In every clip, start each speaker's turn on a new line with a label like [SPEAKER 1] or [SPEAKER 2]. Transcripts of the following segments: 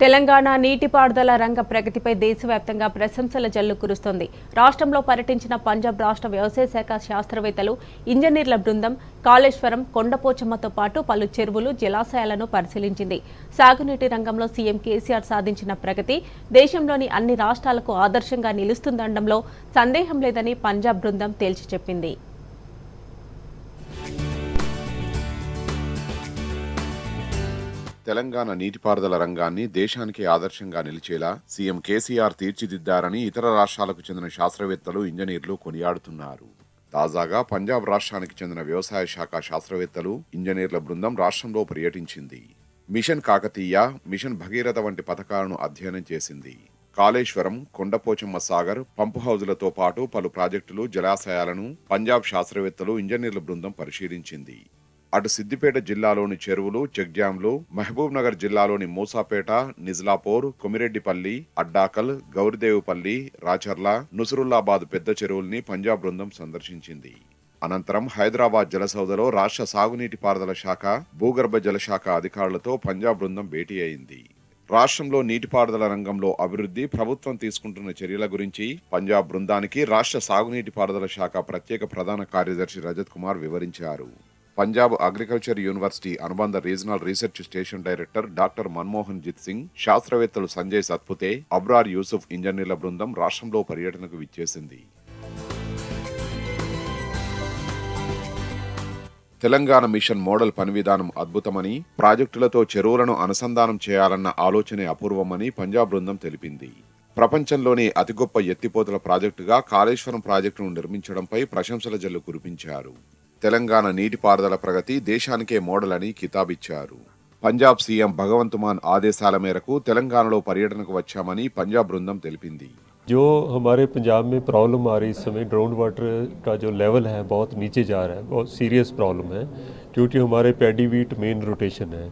[SPEAKER 1] తెలంగాణ నీటిపారుదల రంగ ప్రగతిపై దేశవ్యాప్తంగా ప్రశంసల జల్లు కురుస్తోంది రాష్ట్రంలో పర్యటించిన పంజాబ్ రాష్ట్ర వ్యవసాయ శాఖ శాస్త్రవేత్తలు ఇంజనీర్ల బృందం కాళేశ్వరం కొండపోచమ్మతో పాటు పలు చెరువులు జలాశయాలను పరిశీలించింది సాగునీటి రంగంలో సీఎం కేసీఆర్ సాధించిన ప్రగతి దేశంలోని అన్ని రాష్ట్రాలకు ఆదర్శంగా నిలుస్తుందనడంలో సందేహం లేదని పంజాబ్ బృందం తేల్చి చెప్పింది
[SPEAKER 2] తెలంగాణ నీటిపారుదల రంగాన్ని దేశానికి ఆదర్శంగా నిలిచేలా సీఎం కేసీఆర్ తీర్చిదిద్దారని ఇతర రాష్ట్రాలకు చెందిన శాస్త్రవేత్తలు ఇంజనీర్లు కొనియాడుతున్నారు తాజాగా పంజాబ్ రాష్ట్రానికి చెందిన వ్యవసాయ శాఖ శాస్త్రవేత్తలు ఇంజనీర్ల బృందం రాష్ట్రంలో పర్యటించింది మిషన్ కాకతీయ మిషన్ భగీరథ వంటి పథకాలను అధ్యయనం చేసింది కాళేశ్వరం కొండపోచమ్మ సాగర్ పంపు హౌజులతో పాటు పలు ప్రాజెక్టులు జలాశయాలను పంజాబ్ శాస్త్రవేత్తలు ఇంజనీర్ల బృందం పరిశీలించింది అటు సిద్దిపేట జిల్లాలోని చెరువులు చెక్జామ్లు మహబూబ్ నగర్ జిల్లాలోని మూసాపేట నిజ్లాపూర్ కొమిరెడ్డిపల్లి అడ్డాకల్ గౌరిదేవుపల్లి రాచర్ల నుసురుల్లాబాద్ పెద్ద చెరువుల్ని పంజాబ్ బృందం సందర్శించింది అనంతరం హైదరాబాద్ జలసౌధలో రాష్ట్ర సాగునీటి పారుదల శాఖ భూగర్భ జలశాఖ అధికారులతో పంజాబ్ బృందం భేటీ అయింది రాష్ట్రంలో నీటిపారుదల రంగంలో అభివృద్ధి ప్రభుత్వం తీసుకుంటున్న చర్యల గురించి పంజాబ్ బృందానికి రాష్ట్ర సాగునీటిపారుదల శాఖ ప్రత్యేక ప్రధాన కార్యదర్శి రజత్ కుమార్ వివరించారు పంజాబ్ అగ్రికల్చర్ యూనివర్సిటీ అనుబంధ regional research station director doctor Manmohan Jit Singh శాస్త్రవేత్తలు సంజయ్ సత్పుతే అబ్రార్ యూసుఫ్ ఇంజనీర్ల బృందం రాష్ట్రంలో పర్యటనకు విచ్చేసింది తెలంగాణ మిషన్ మోడల్ పని విధానం అద్భుతమని ప్రాజెక్టులతో చెరువులను అనుసంధానం చేయాలన్న ఆలోచనే అపూర్వమని పంజాబ్ బృందం తెలిపింది ప్రపంచంలోనే అతి గొప్ప ఎత్తిపోతల ప్రాజెక్టుగా కాళేశ్వరం ప్రాజెక్టును నిర్మించడంపై ప్రశంసల జల్లు కురిపించారు తెలంగాణ నీటిపారుదల ప్రగతి దేశానికే మోడల్ అని కితాబిచ్చారు పంజాబ్ సీఎం భగవంత్ మాన్ ఆదేశాల మేరకు తెలంగాణలో పర్యటనకు వచ్చామని పంజాబ్ బృందం తెలిపింది
[SPEAKER 1] जो हमारे पंजाब में प्रॉब्लम आ रही इस समय ग्राउंड वाटर का जो लेवल है बहुत नीचे जा रहा है बहुत सीरियस प्रॉब्लम है क्योंकि हमारे पैडी वीट मेन रोटेशन है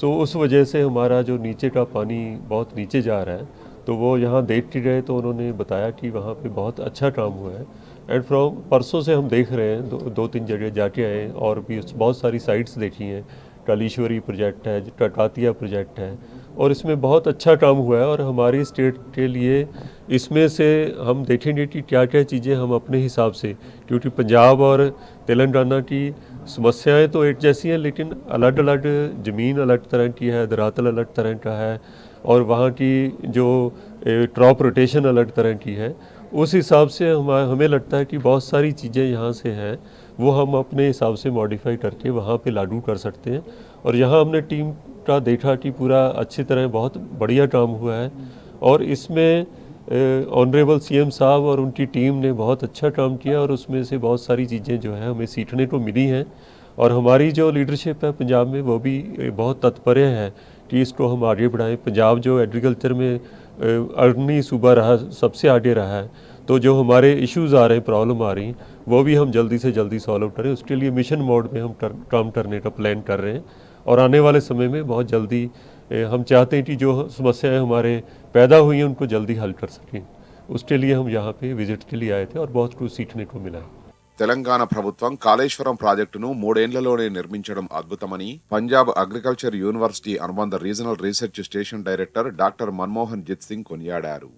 [SPEAKER 1] सो उस वजह से हमारा जो नीचे का पानी बहुत नीचे जा रहा है तो वो यहाँ देख के गए तो उन्होंने बताया कि वहाँ पे बहुत अच्छा काम हुआ है एंड फ्रॉम परसों से हम देख रहे हैं दो, दो तीन जगह जाके आए और भी बहुत सारी साइट्स देखी हैं टालीश्वरी प्रोजेक्ट है टटातिया प्रोजेक्ट है और इसमें बहुत अच्छा काम हुआ है और हमारी स्टेट के लिए इसमें से हम देखेंगे कि क्या क्या चीज़ें हम अपने हिसाब से क्योंकि पंजाब और तेलंगाना की समस्याएं तो एक जैसी हैं लेकिन अलग अलग ज़मीन अलग तरह की है दरातल अलग तरह का है और वहाँ की जो ट्रॉप रोटेशन अलग तरह की है उस हिसाब से हम हमें लगता है कि बहुत सारी चीज़ें यहाँ से हैं वो हम अपने हिसाब से मॉडिफाई करके वहाँ पे लागू कर सकते हैं और यहाँ हमने टीम का देखा कि पूरा अच्छी तरह बहुत बढ़िया काम हुआ है और इसमें ऑनरेबल सीएम साहब और उनकी टीम ने बहुत अच्छा काम किया और उसमें से बहुत सारी चीज़ें जो है हमें सीखने को मिली हैं और हमारी जो लीडरशिप है पंजाब में वो भी बहुत तत्पर है टेस्ट को हम आगे बढ़ाएं पंजाब जो एग्रीकल्चर में अर्नी सूबा रहा सबसे आगे रहा है तो जो हमारे इश्यूज आ रहे हैं प्रॉब्लम आ रही हैं वो भी हम जल्दी से जल्दी सॉल्व करें उसके लिए मिशन मोड में हम काम करने का प्लान कर रहे हैं और आने वाले समय में बहुत जल्दी हम चाहते हैं कि जो समस्याएं हमारे पैदा हुई हैं उनको जल्दी हल कर सकें उसके लिए हम यहाँ पे विज़िट के लिए आए थे और बहुत कुछ सीखने को मिला है
[SPEAKER 2] తెలంగాణ ప్రభుత్వం కాళేశ్వరం ప్రాజెక్టును మూడేండ్లలోనే నిర్మించడం అద్భుతమని పంజాబ్ అగ్రికల్చర్ యూనివర్సిటీ అనుబంధ regional research station director doctor Manmohan Jit Singh కొనియాడారు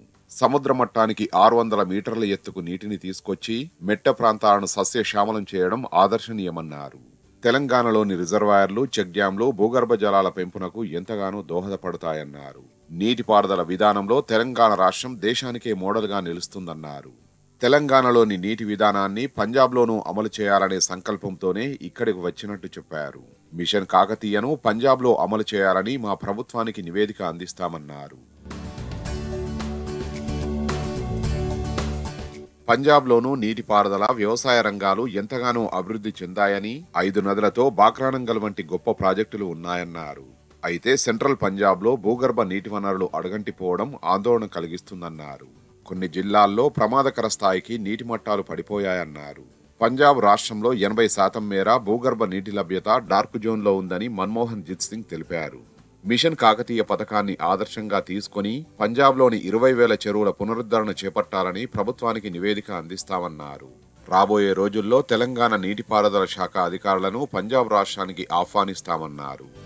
[SPEAKER 2] సముద్ర మట్టానికి ఆరు వందల మీటర్ల ఎత్తుకు నీటిని తీసుకొచ్చి మెట్ట ప్రాంతాలను సస్యశ్యామలం చేయడం ఆదర్శనీయమన్నారు తెలంగాణలోని రిజర్వాయర్లు చెక్ డ్యాంలు భూగర్భ జలాల పెంపునకు ఎంతగానో దోహదపడతాయన్నారు నీటిపారుదల విధానంలో తెలంగాణ రాష్ట్రం దేశానికే మోడల్గా నిలుస్తుందన్నారు తెలంగాణలోని నీటి విధానాన్ని పంజాబ్లోనూ అమలు చేయాలనే సంకల్పంతోనే ఇక్కడికి వచ్చినట్టు చెప్పారు మిషన్ కాకతీయను పంజాబ్లో అమలు చేయాలని మా ప్రభుత్వానికి నివేదిక అందిస్తామన్నారు పంజాబ్లోనూ నీటిపారుదల వ్యవసాయ రంగాలు ఎంతగానో అభివృద్ధి చెందాయని ఐదు నదులతో బాక్రానంగల్ వంటి గొప్ప ప్రాజెక్టులు ఉన్నాయన్నారు అయితే సెంట్రల్ పంజాబ్లో భూగర్భ నీటి వనరులు అడగంటిపోవడం ఆందోళన కలిగిస్తుందన్నారు కొన్ని జిల్లాల్లో ప్రమాదకర స్థాయికి నీటి మట్టాలు పడిపోయాయన్నారు పంజాబ్ రాష్ట్రంలో ఎనభై శాతం మేర భూగర్భ నీటి లభ్యత డార్క్ జోన్లో ఉందని మన్మోహన్ జిత్ సింగ్ తెలిపారు మిషన్ కాకతీయ పథకాన్ని ఆదర్శంగా తీసుకుని పంజాబ్లోని ఇరవై వేల చెరువుల పునరుద్ధరణ చేపట్టాలని ప్రభుత్వానికి నివేదిక అందిస్తామన్నారు రాబోయే రోజుల్లో తెలంగాణ నీటిపారుదల శాఖ అధికారులను పంజాబ్ రాష్ట్రానికి ఆహ్వానిస్తామన్నారు